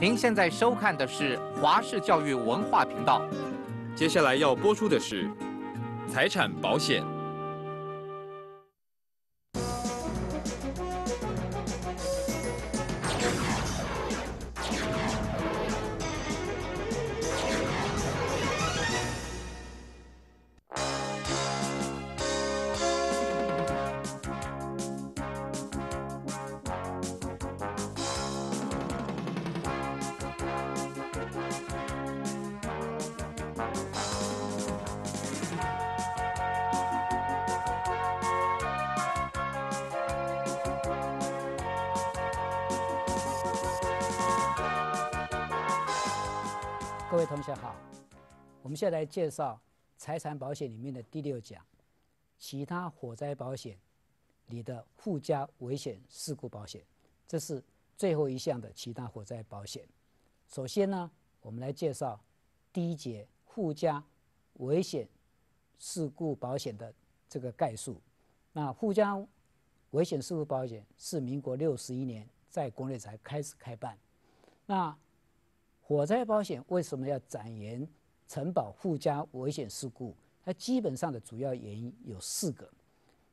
您现在收看的是华视教育文化频道，接下来要播出的是财产保险。接下来介绍财产保险里面的第六讲，其他火灾保险里的附加危险事故保险，这是最后一项的其他火灾保险。首先呢，我们来介绍第一节附加危险事故保险的这个概述。那附加危险事故保险是民国六十一年在国内才开始开办。那火灾保险为什么要展延？承保附加危险事故，它基本上的主要原因有四个。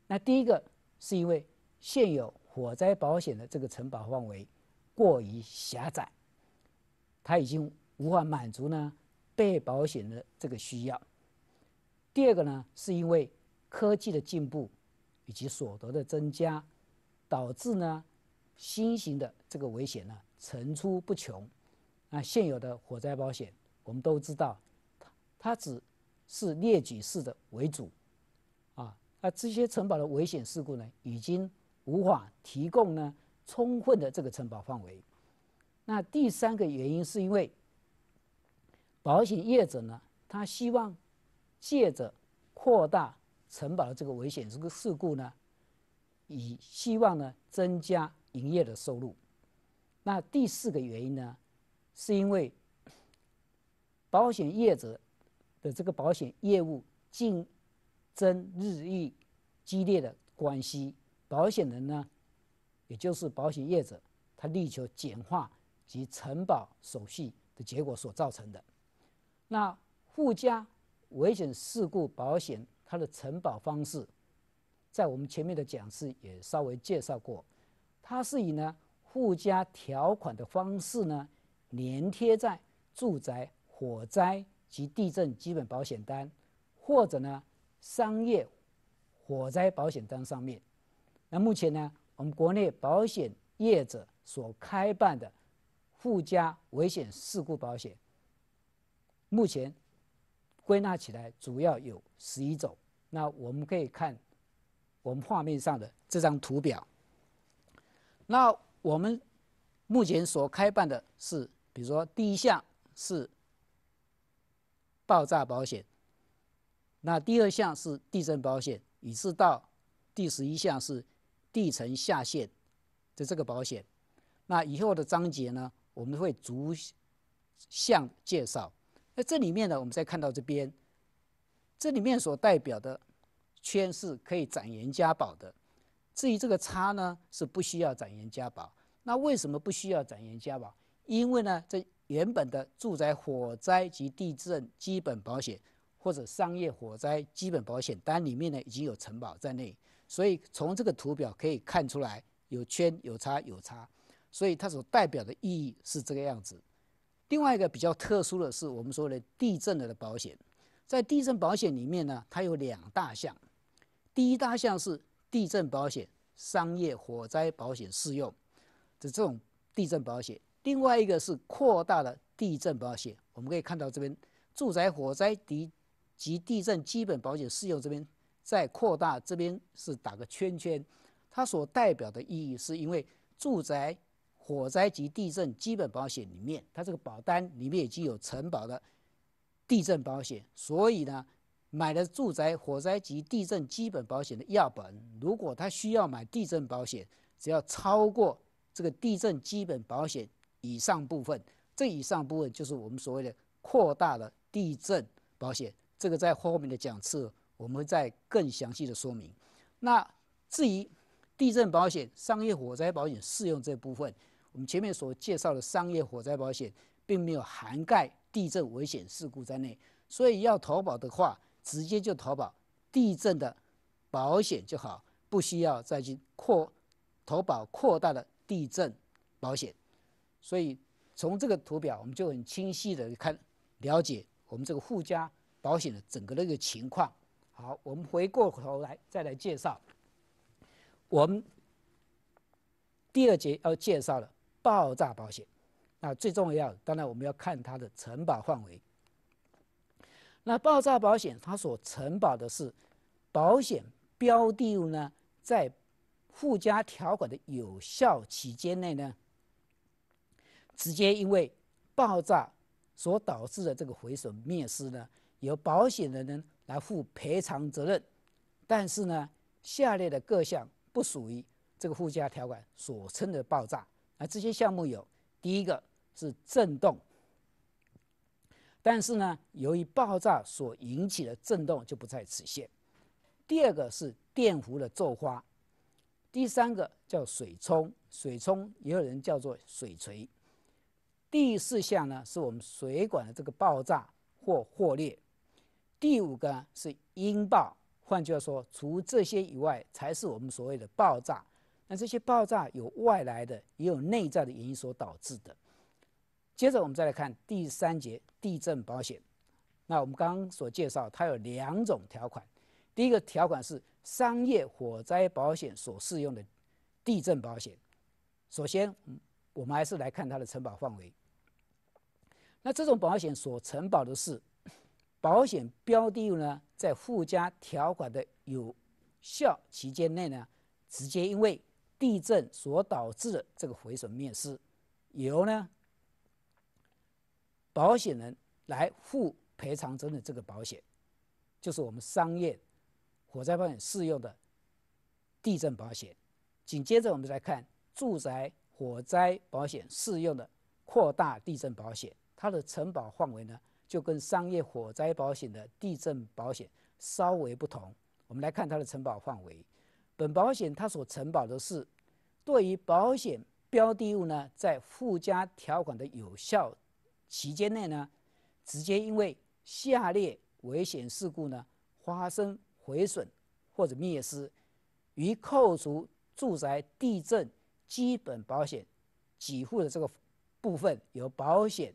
那第一个是因为现有火灾保险的这个承保范围过于狭窄，它已经无法满足呢被保险的这个需要。第二个呢，是因为科技的进步以及所得的增加，导致呢新型的这个危险呢层出不穷。啊，现有的火灾保险，我们都知道。它只是列举式的为主，啊，那这些承保的危险事故呢，已经无法提供呢充分的这个承保范围。那第三个原因是因为保险业者呢，他希望借着扩大承保的这个危险这个事故呢，以希望呢增加营业的收入。那第四个原因呢，是因为保险业者。的这个保险业务竞争日益激烈的关系，保险人呢，也就是保险业者，他力求简化及承保手续的结果所造成的。那附加危险事故保险，它的承保方式，在我们前面的讲师也稍微介绍过，它是以呢附加条款的方式呢，粘贴在住宅火灾。及地震基本保险单，或者呢，商业火灾保险单上面。那目前呢，我们国内保险业者所开办的附加危险事故保险，目前归纳起来主要有十一种。那我们可以看我们画面上的这张图表。那我们目前所开办的是，比如说第一项是。爆炸保险，那第二项是地震保险，一直到第十一项是地层下陷的这个保险。那以后的章节呢，我们会逐项介绍。那这里面呢，我们再看到这边，这里面所代表的圈是可以展颜加保的。至于这个叉呢，是不需要展颜加保。那为什么不需要展颜加保？因为呢，在原本的住宅火灾及地震基本保险或者商业火灾基本保险单里面呢已经有承保在内，所以从这个图表可以看出来有圈有叉有叉，所以它所代表的意义是这个样子。另外一个比较特殊的是我们说的地震的保险，在地震保险里面呢，它有两大项，第一大项是地震保险、商业火灾保险适用的这种地震保险。另外一个是扩大了地震保险。我们可以看到这边住宅火灾及地震基本保险适用这边在扩大，这边是打个圈圈。它所代表的意义是因为住宅火灾及地震基本保险里面，它这个保单里面已经有承保的地震保险，所以呢，买的住宅火灾及地震基本保险的样本，如果他需要买地震保险，只要超过这个地震基本保险。以上部分，这以上部分就是我们所谓的扩大了地震保险。这个在后面的讲次，我们再更详细的说明。那至于地震保险、商业火灾保险适用这部分，我们前面所介绍的商业火灾保险并没有涵盖地震危险事故在内，所以要投保的话，直接就投保地震的保险就好，不需要再去扩投保扩大的地震保险。所以从这个图表，我们就很清晰的看了解我们这个附加保险的整个的一个情况。好，我们回过头来再来介绍我们第二节要介绍的爆炸保险。那最重要，当然我们要看它的承保范围。那爆炸保险它所承保的是保险标的物呢，在附加条款的有效期间内呢。直接因为爆炸所导致的这个毁损灭失呢，由保险人来负赔偿责任。但是呢，下列的各项不属于这个附加条款所称的爆炸。那这些项目有：第一个是震动。但是呢，由于爆炸所引起的震动就不在此限。第二个是电弧的骤发。第三个叫水冲，水冲也有人叫做水锤。第四项呢，是我们水管的这个爆炸或破裂。第五个是音爆，换句话说，除这些以外，才是我们所谓的爆炸。那这些爆炸有外来的，也有内在的原因所导致的。接着我们再来看第三节地震保险。那我们刚刚所介绍，它有两种条款。第一个条款是商业火灾保险所适用的地震保险。首先，我们还是来看它的承保范围。那这种保险所承保的是，保险标的物呢，在附加条款的有效期间内呢，直接因为地震所导致的这个毁损灭失，由呢保险人来付赔偿责的这个保险，就是我们商业火灾保险适用的地震保险。紧接着，我们再看住宅。火灾保险适用的扩大地震保险，它的承保范围呢，就跟商业火灾保险的地震保险稍微不同。我们来看它的承保范围。本保险它所承保的是，对于保险标的物呢，在附加条款的有效期间内呢，直接因为下列危险事故呢发生毁损或者灭失，于扣除住宅地震。基本保险给付的这个部分由保险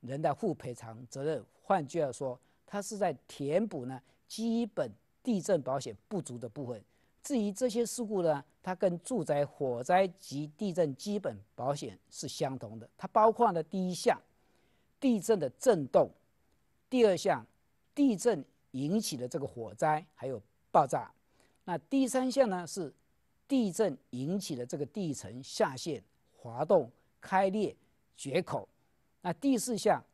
人的负赔偿责任，换句话说，它是在填补呢基本地震保险不足的部分。至于这些事故呢，它跟住宅火灾及地震基本保险是相同的，它包括了第一项地震的震动，第二项地震引起的这个火灾还有爆炸，那第三项呢是。地震引起的这个地层下陷、滑动、开裂、决口，那第四项，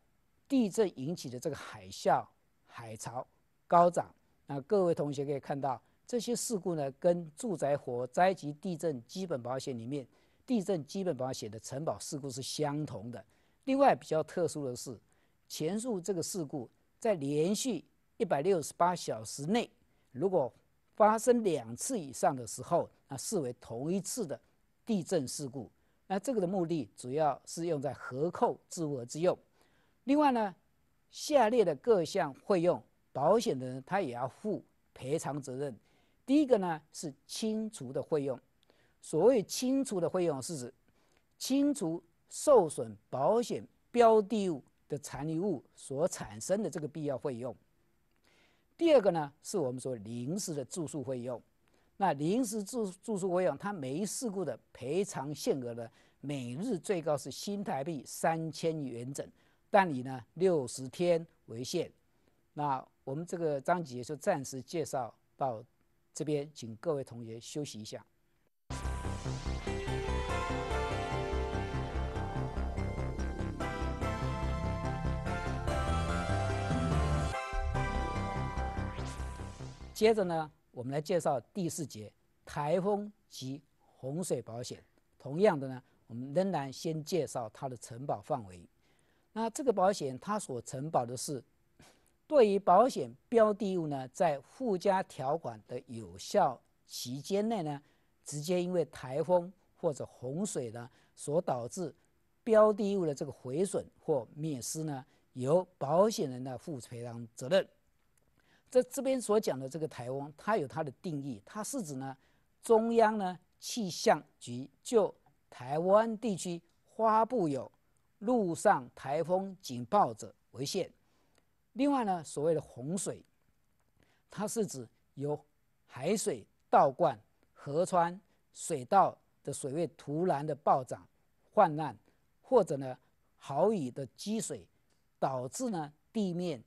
地震引起的这个海啸、海潮高涨。那各位同学可以看到，这些事故呢，跟住宅火灾及地震基本保险里面地震基本保险的承保事故是相同的。另外比较特殊的是，前述这个事故在连续一百六十八小时内，如果。发生两次以上的时候，那视为同一次的地震事故。那这个的目的主要是用在合扣自我之用。另外呢，下列的各项费用，保险人他也要负赔偿责任。第一个呢是清除的费用。所谓清除的费用，是指清除受损保险标的物的残余物所产生的这个必要费用。第二个呢，是我们说临时的住宿费用。那临时住住宿费用，它每一事故的赔偿限额呢，每日最高是新台币三千元整，但以呢六十天为限。那我们这个张节就暂时介绍到这边，请各位同学休息一下。接着呢，我们来介绍第四节台风及洪水保险。同样的呢，我们仍然先介绍它的承保范围。那这个保险它所承保的是，对于保险标的物呢，在附加条款的有效期间内呢，直接因为台风或者洪水呢所导致标的物的这个毁损或灭失呢，由保险人呢负赔偿责任。这这边所讲的这个台湾，它有它的定义，它是指呢，中央呢气象局就台湾地区发布有陆上台风警报者为限。另外呢，所谓的洪水，它是指由海水倒灌、河川、水道的水位突然的暴涨、泛滥，或者呢好雨的积水，导致呢地面。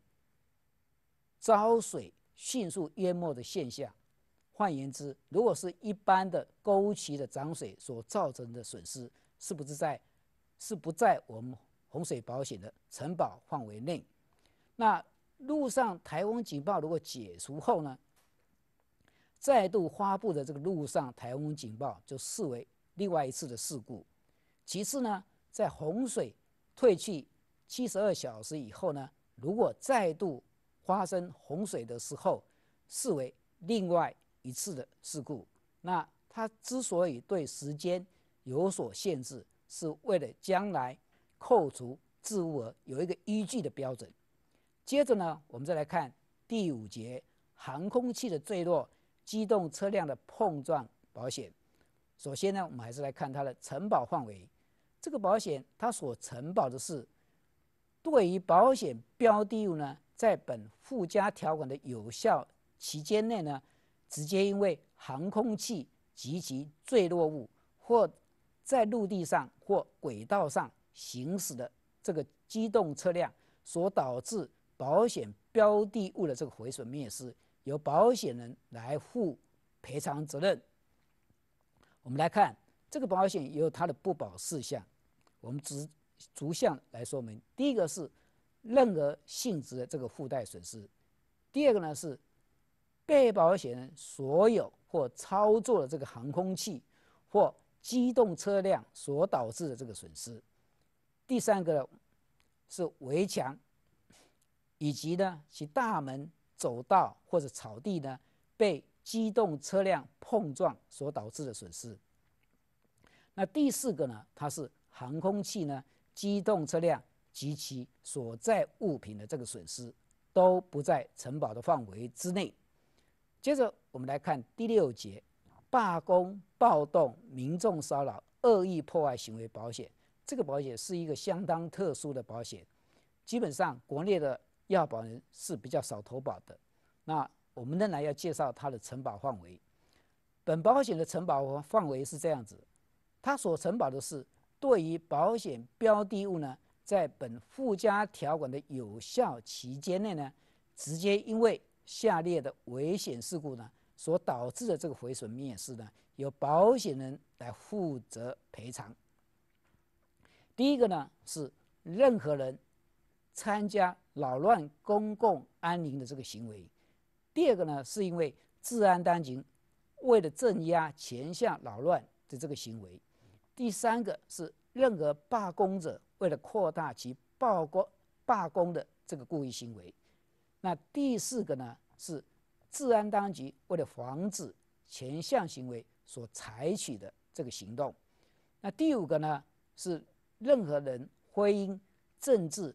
遭水迅速淹没的现象，换言之，如果是一般的沟渠的涨水所造成的损失，是不是在是不在我们洪水保险的承保范围内？那路上台风警报如果解除后呢，再度发布的这个路上台风警报就视为另外一次的事故。其次呢，在洪水退去七十二小时以后呢，如果再度发生洪水的时候，视为另外一次的事故。那它之所以对时间有所限制，是为了将来扣除自物额有一个依据的标准。接着呢，我们再来看第五节：航空器的坠落、机动车辆的碰撞保险。首先呢，我们还是来看它的承保范围。这个保险它所承保的是对于保险标的物呢。在本附加条款的有效期间内呢，直接因为航空器及其坠落物或在陆地上或轨道上行驶的这个机动车辆所导致保险标的物的这个毁损灭失，由保险人来负赔偿责任。我们来看这个保险有它的不保事项，我们逐逐项来说明。第一个是。任何性质的这个附带损失。第二个呢是被保险人所有或操作的这个航空器或机动车辆所导致的这个损失。第三个呢是围墙以及呢其大门、走道或者草地呢被机动车辆碰撞所导致的损失。那第四个呢，它是航空器呢机动车辆。及其所在物品的这个损失都不在承保的范围之内。接着，我们来看第六节：罢工、暴动、民众骚扰、恶意破坏行为保险。这个保险是一个相当特殊的保险，基本上国内的要保人是比较少投保的。那我们仍然要介绍它的承保范围。本保险的承保范围是这样子：它所承保的是对于保险标的物呢。在本附加条款的有效期间内呢，直接因为下列的危险事故呢所导致的这个毁损灭失呢，由保险人来负责赔偿。第一个呢是任何人参加扰乱公共安宁的这个行为；第二个呢是因为治安当局为了镇压前项扰乱的这个行为；第三个是任何罢工者。为了扩大其暴国罢工的这个故意行为，那第四个呢是治安当局为了防止前项行为所采取的这个行动，那第五个呢是任何人婚姻、政治、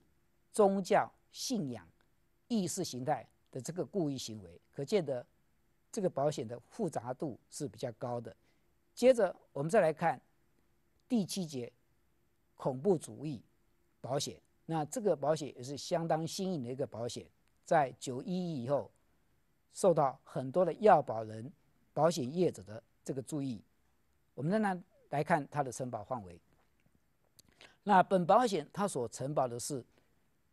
宗教信仰、意识形态的这个故意行为，可见的这个保险的复杂度是比较高的。接着我们再来看第七节。恐怖主义保险，那这个保险也是相当新颖的一个保险，在九一一以后受到很多的要保人、保险业者的这个注意。我们再呢来看它的承保范围。那本保险它所承保的是，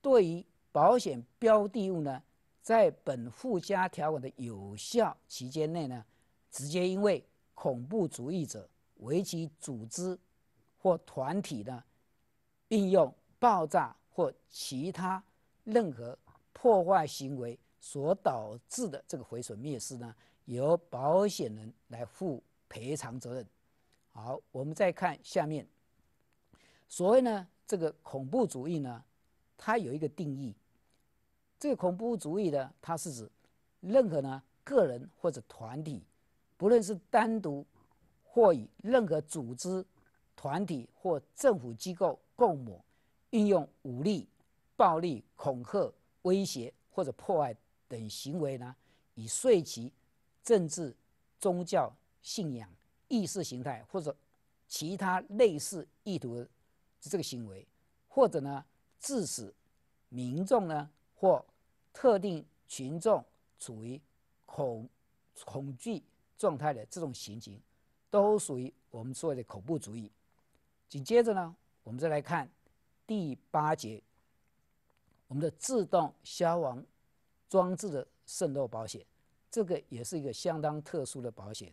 对于保险标的物呢，在本附加条款的有效期间内呢，直接因为恐怖主义者、为其组织或团体的。并用爆炸或其他任何破坏行为所导致的这个毁损灭失呢，由保险人来负赔偿责任。好，我们再看下面。所谓呢这个恐怖主义呢，它有一个定义。这个恐怖主义呢，它是指任何呢个人或者团体，不论是单独或以任何组织。团体或政府机构共谋，运用武力、暴力、恐吓、威胁或者破坏等行为呢，以遂其政治、宗教信仰、意识形态或者其他类似意图的这个行为，或者呢致使民众呢或特定群众处于恐恐惧状态的这种行径，都属于我们所谓的恐怖主义。紧接着呢，我们再来看第八节，我们的自动消防装置的渗漏保险，这个也是一个相当特殊的保险。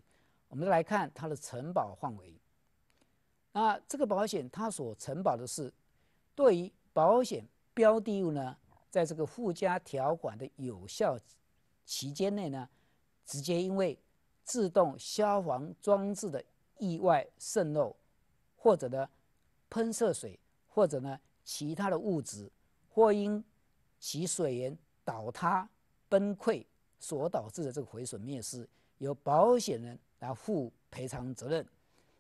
我们再来看它的承保范围。那这个保险它所承保的是，对于保险标的物呢，在这个附加条款的有效期间内呢，直接因为自动消防装置的意外渗漏。或者呢，喷射水，或者呢其他的物质，或因其水源倒塌、崩溃所导致的这个毁损灭失，由保险人来负赔偿责任。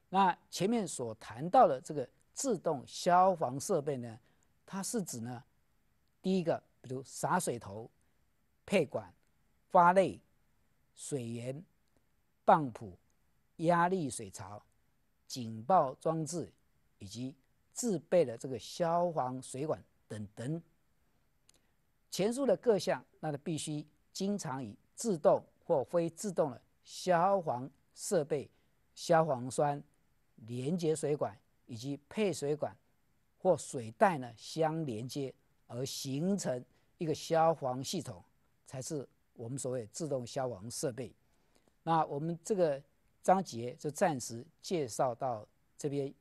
那前面所谈到的这个自动消防设备呢，它是指呢，第一个，比如洒水头、配管、花类、水源、泵浦、压力水槽。警报装置以及自备的这个消防水管等等，前述的各项，那它必须经常以自动或非自动的消防设备、消防栓、连接水管以及配水管或水带呢相连接，而形成一个消防系统，才是我们所谓自动消防设备。那我们这个。章节就暂时介绍到这边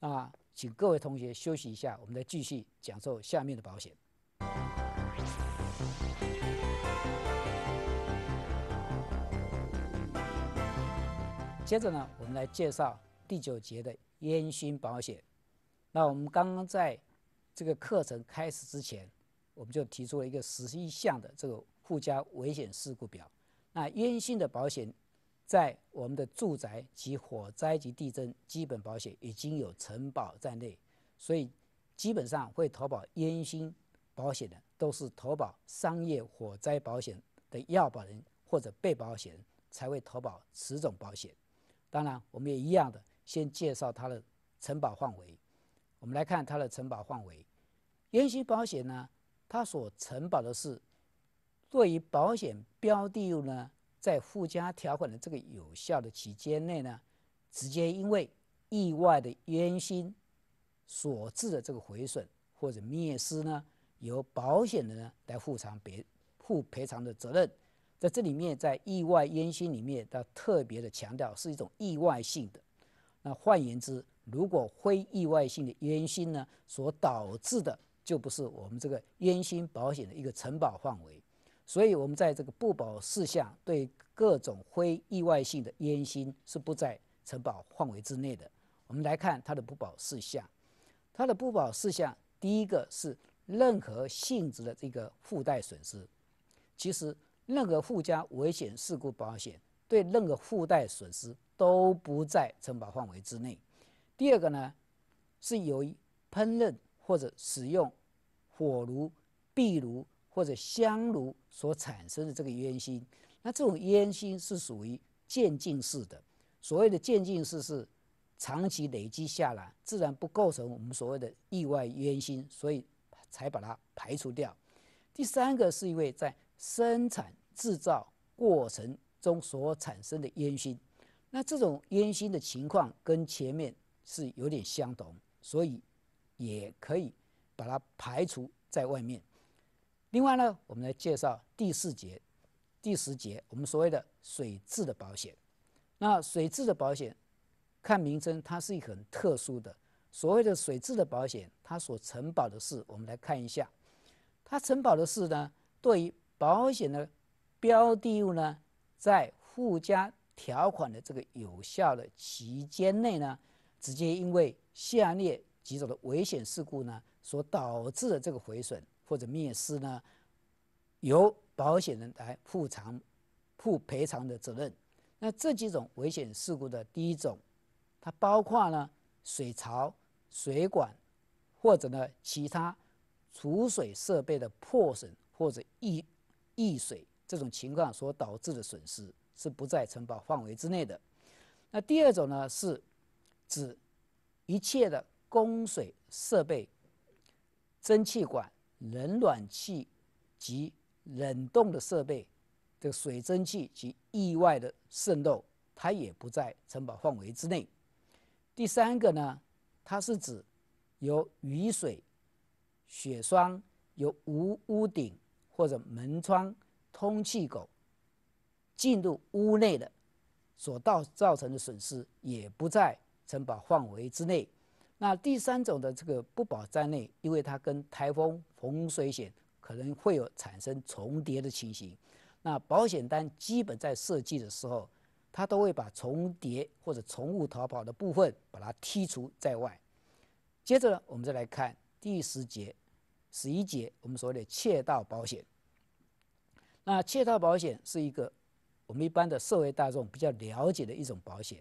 啊，请各位同学休息一下，我们再继续讲授下面的保险。接着呢，我们来介绍第九节的烟熏保险。那我们刚刚在这个课程开始之前，我们就提出了一个十一项的这个附加危险事故表。那烟熏的保险。在我们的住宅及火灾及地震基本保险已经有承保在内，所以基本上会投保烟熏保险的，都是投保商业火灾保险的要保人或者被保险人才会投保此种保险。当然，我们也一样的，先介绍它的承保范围。我们来看它的承保范围。烟熏保险呢，它所承保的是，作为保险标的物呢。在附加条款的这个有效的期间内呢，直接因为意外的冤心所致的这个毁损或者灭失呢，由保险的呢来负偿别负赔偿的责任。在这里面，在意外冤心里面，它特别的强调是一种意外性的。那换言之，如果非意外性的冤心呢，所导致的就不是我们这个烟熏保险的一个承保范围。所以，我们在这个不保事项对各种非意外性的烟熏是不在承保范围之内的。我们来看它的不保事项，它的不保事项第一个是任何性质的这个附带损失。其实，任何附加危险事故保险对任何附带损失都不在承保范围之内。第二个呢，是由于烹饪或者使用火炉、壁炉。或者香炉所产生的这个烟熏，那这种烟熏是属于渐进式的。所谓的渐进式是长期累积下来，自然不构成我们所谓的意外烟熏，所以才把它排除掉。第三个是因为在生产制造过程中所产生的烟熏，那这种烟熏的情况跟前面是有点相同，所以也可以把它排除在外面。另外呢，我们来介绍第四节、第十节，我们所谓的水质的保险。那水质的保险，看名称，它是一很特殊的。所谓的水质的保险，它所承保的是，我们来看一下，它承保的是呢，对于保险的标的物呢，在附加条款的这个有效的期间内呢，直接因为下列几种的危险事故呢，所导致的这个毁损。或者灭失呢？由保险人来付偿、付赔偿的责任。那这几种危险事故的第一种，它包括呢水槽、水管或者呢其他储水设备的破损或者溢溢水这种情况所导致的损失是不在承保范围之内的。那第二种呢，是指一切的供水设备、蒸汽管。冷暖气及冷冻的设备的水蒸气及意外的渗漏，它也不在承保范围之内。第三个呢，它是指由雨水、雪霜由无屋顶或者门窗、通气口进入屋内的所造造成的损失，也不在承保范围之内。那第三种的这个不保在内，因为它跟台风洪水险可能会有产生重叠的情形。那保险单基本在设计的时候，它都会把重叠或者重物逃跑的部分把它剔除在外。接着呢，我们再来看第十节、十一节，我们所谓的窃盗保险。那窃盗保险是一个我们一般的社会大众比较了解的一种保险。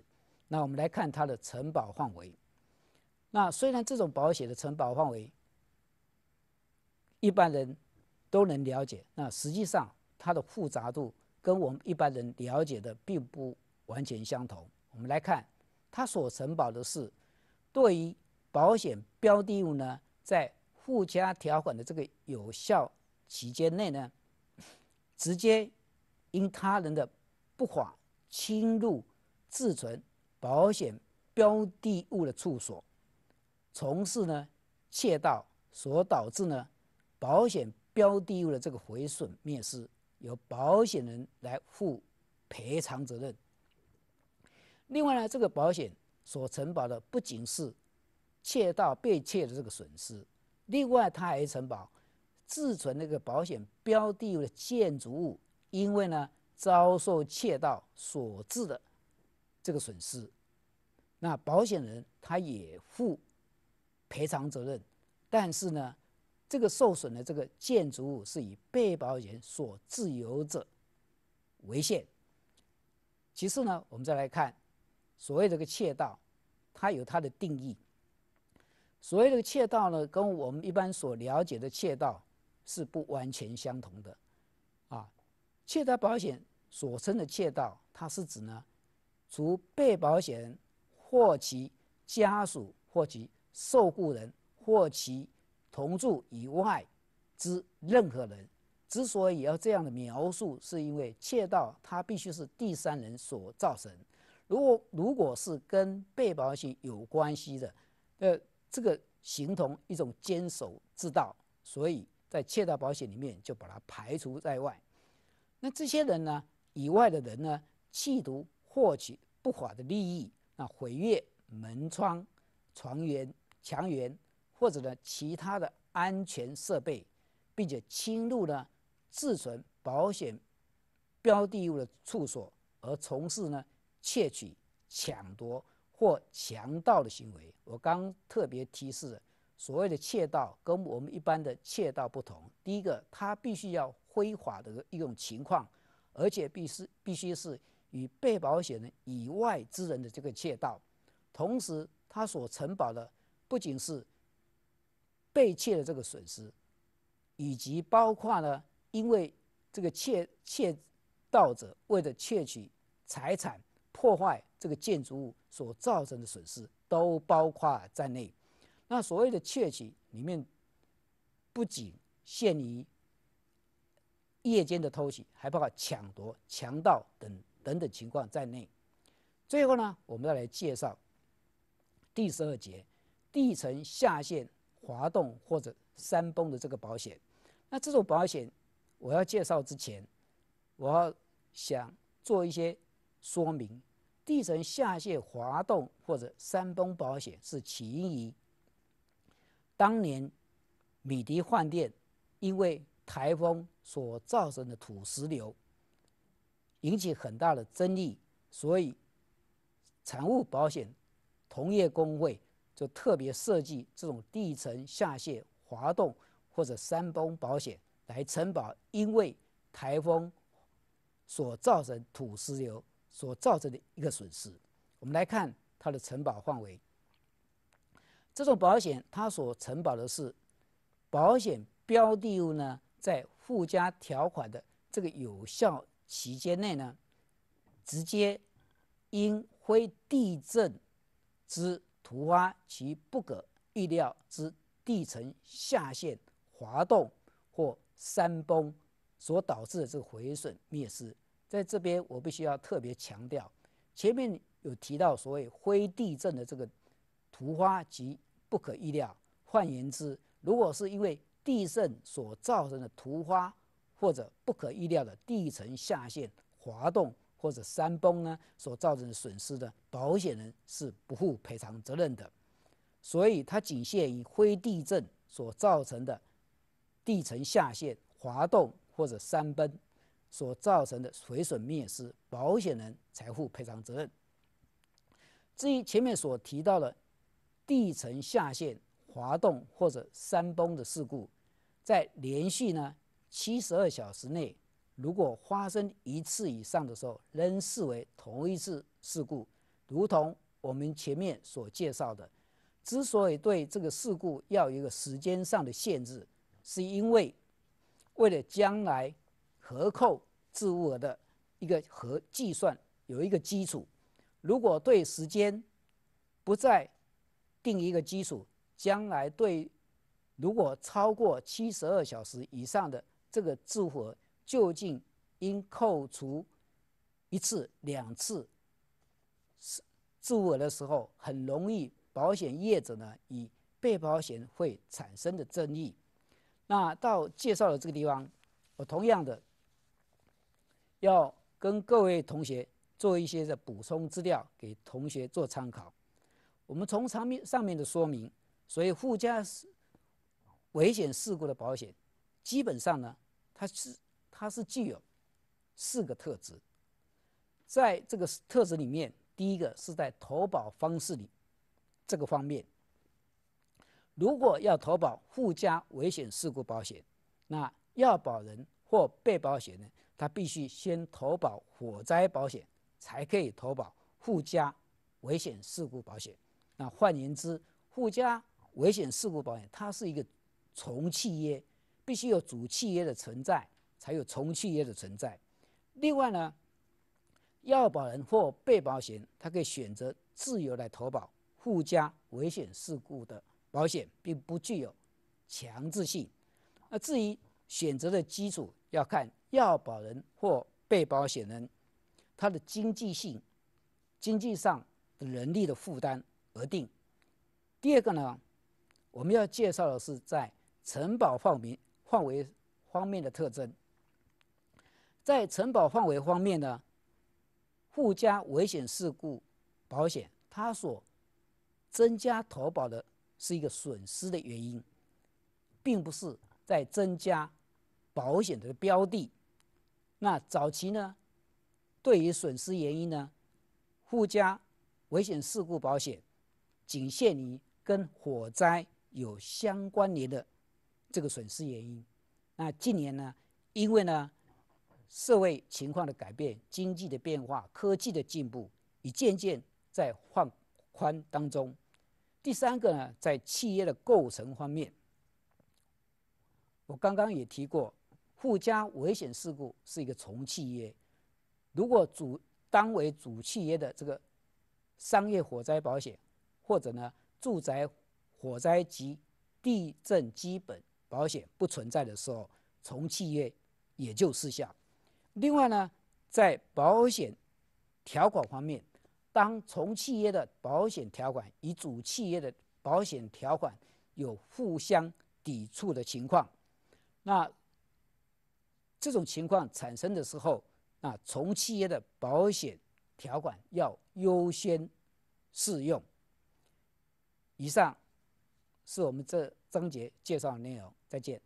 那我们来看它的承保范围。那虽然这种保险的承保范围，一般人都能了解，那实际上它的复杂度跟我们一般人了解的并不完全相同。我们来看，它所承保的是，对于保险标的物呢，在附加条款的这个有效期间内呢，直接因他人的不法侵入自存保险标的物的处所。从事呢窃盗所导致呢保险标的物的这个毁损灭失，由保险人来负赔偿责任。另外呢，这个保险所承保的不仅是窃盗被窃的这个损失，另外它还承保自存那个保险标的物的建筑物，因为呢遭受窃盗所致的这个损失，那保险人他也负。赔偿责任，但是呢，这个受损的这个建筑物是以被保险所自由者为限。其次呢，我们再来看所谓这个窃盗，它有它的定义。所谓这个窃盗呢，跟我们一般所了解的窃盗是不完全相同的。啊，窃盗保险所称的窃盗，它是指呢，除被保险人或其家属或其受雇人或其同住以外之任何人，之所以要这样的描述，是因为窃盗它必须是第三人所造成。如果如果是跟被保险有关系的，呃，这个形同一种监守自盗，所以在窃盗保险里面就把它排除在外。那这些人呢，以外的人呢，企图获取不法的利益，那毁约门窗、船员。强援或者呢其他的安全设备，并且侵入呢自存保险标的物的处所，而从事呢窃取、抢夺或强盗的行为。我刚特别提示，所谓的窃盗跟我们一般的窃盗不同。第一个，它必须要非法的一种情况，而且必须必须是与被保险人以外之人的这个窃盗，同时他所承保的。不仅是被窃的这个损失，以及包括呢，因为这个窃窃盗者为了窃取财产破坏这个建筑物所造成的损失，都包括在内。那所谓的窃取里面，不仅限于夜间的偷袭，还包括抢夺、强盗等等等情况在内。最后呢，我们再来介绍第十二节。地层下陷、滑动或者山崩的这个保险，那这种保险我要介绍之前，我要想做一些说明。地层下陷、滑动或者山崩保险是起因于当年米迪饭店因为台风所造成的土石流，引起很大的争议，所以产物保险同业工会。就特别设计这种地层下陷、滑动或者山崩保险来承保，因为台风所造成土石流所造成的一个损失。我们来看它的承保范围。这种保险它所承保的是，保险标的物呢，在附加条款的这个有效期间内呢，直接因非地震之。突发其不可预料之地层下陷、滑动或山崩所导致的这个毁损灭失，在这边我必须要特别强调，前面有提到所谓非地震的这个突发及不可预料。换言之，如果是因为地震所造成的突发或者不可预料的地层下陷、滑动。或者山崩呢所造成的损失的，保险人是不负赔偿责任的。所以它仅限于非地震所造成的地层下陷、滑动或者山崩所造成的毁损灭失，保险人才负赔偿责任。至于前面所提到的地层下陷、滑动或者山崩的事故，在连续呢七十二小时内。如果发生一次以上的时候，仍视为同一次事故，如同我们前面所介绍的。之所以对这个事故要有一个时间上的限制，是因为为了将来合扣自额的一个和计算有一个基础。如果对时间不再定一个基础，将来对如果超过七十二小时以上的这个自额究竟应扣除一次、两次自数额的时候，很容易保险业者呢以被保险会产生的争议。那到介绍的这个地方，我同样的要跟各位同学做一些的补充资料，给同学做参考。我们从上面上面的说明，所以附加事危险事故的保险，基本上呢，它是。它是具有四个特质，在这个特质里面，第一个是在投保方式里这个方面。如果要投保附加危险事故保险，那要保人或被保险人他必须先投保火灾保险，才可以投保附加危险事故保险。那换言之，附加危险事故保险它是一个从契约，必须有主契约的存在。才有重契约的存在。另外呢，要保人或被保险他可以选择自由来投保附加危险事故的保险，并不具有强制性。啊，至于选择的基础要看要保人或被保险人他的经济性、经济上的人力的负担而定。第二个呢，我们要介绍的是在承保范围范围方面的特征。在承保范围方面呢，附加危险事故保险，它所增加投保的是一个损失的原因，并不是在增加保险的标的。那早期呢，对于损失原因呢，附加危险事故保险仅限于跟火灾有相关联的这个损失原因。那近年呢，因为呢。社会情况的改变、经济的变化、科技的进步，一件件在放宽当中。第三个呢，在企业的构成方面，我刚刚也提过，附加危险事故是一个重契约。如果主单为主契约的这个商业火灾保险或者呢住宅火灾及地震基本保险不存在的时候，重契约也就失效。另外呢，在保险条款方面，当从企业的保险条款与主企业的保险条款有互相抵触的情况，那这种情况产生的时候，那从企业的保险条款要优先适用。以上是我们这章节介绍的内容，再见。